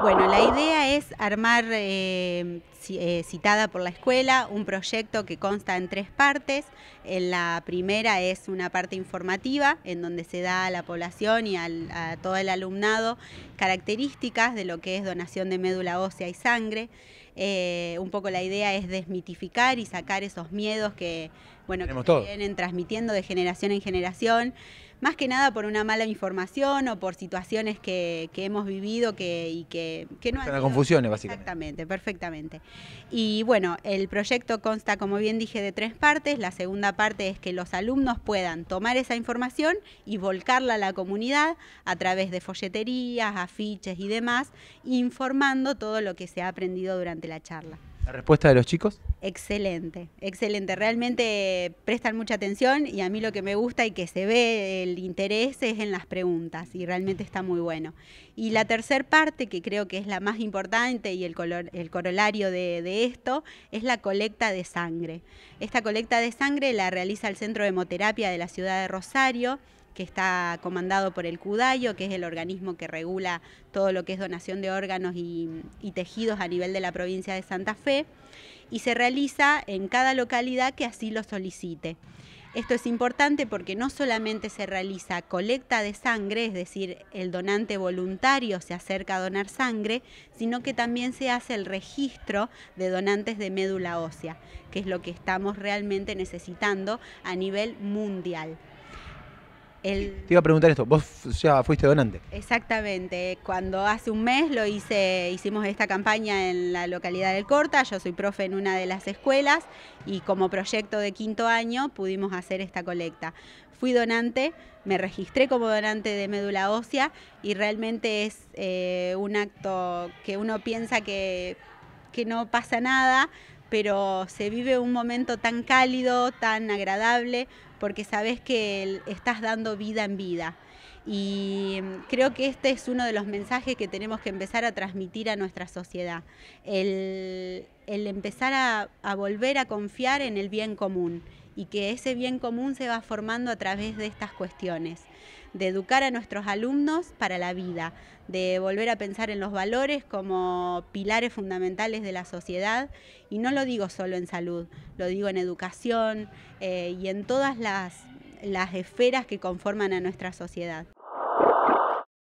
Bueno, la idea es armar, eh, eh, citada por la escuela, un proyecto que consta en tres partes. En la primera es una parte informativa, en donde se da a la población y a todo el alumnado características de lo que es donación de médula ósea y sangre. Eh, un poco la idea es desmitificar y sacar esos miedos que, bueno, que vienen transmitiendo de generación en generación más que nada por una mala información o por situaciones que, hemos vivido que, y que, que no han... confusiones, básicamente. Exactamente, perfectamente. Y bueno, el proyecto consta, como bien dije, de tres partes. La segunda parte es que los alumnos puedan tomar esa información y volcarla a la comunidad a través de folleterías, afiches y demás, informando todo lo que se ha aprendido durante la charla. ¿La respuesta de los chicos? Excelente, excelente. Realmente prestan mucha atención y a mí lo que me gusta y que se ve el interés es en las preguntas y realmente está muy bueno. Y la tercera parte, que creo que es la más importante y el, color, el corolario de esto, es la colecta de sangre. Esta colecta de sangre la realiza el Centro de Hemoterapia de la ciudad de Rosario que está comandado por el CUDAYO, que es el organismo que regula todo lo que es donación de órganos y, y tejidos a nivel de la provincia de Santa Fe, y se realiza en cada localidad que así lo solicite. Esto es importante porque no solamente se realiza colecta de sangre, es decir, el donante voluntario se acerca a donar sangre, sino que también se hace el registro de donantes de médula ósea, que es lo que estamos realmente necesitando a nivel mundial. Te iba a preguntar esto, vos ya fuiste donante. Exactamente, cuando hace un mes lo hice, hicimos esta campaña en la localidad del Corta, yo soy profe en una de las escuelas y como proyecto de quinto año pudimos hacer esta colecta. Fui donante, me registré como donante de médula ósea y realmente es eh, un acto que uno piensa que, que no pasa nada, pero se vive un momento tan cálido, tan agradable, porque sabes que estás dando vida en vida. Y mm, creo que este es uno de los mensajes que tenemos que empezar a transmitir a nuestra sociedad, el, empezar a volver a confiar en el bien común y que ese bien común se va formando a través de estas cuestiones, de educar a nuestros alumnos para la vida, de volver a pensar en los valores como pilares fundamentales de la sociedad, y no lo digo solo en salud, lo digo en educación eh, y en todas las, las esferas que conforman a nuestra sociedad.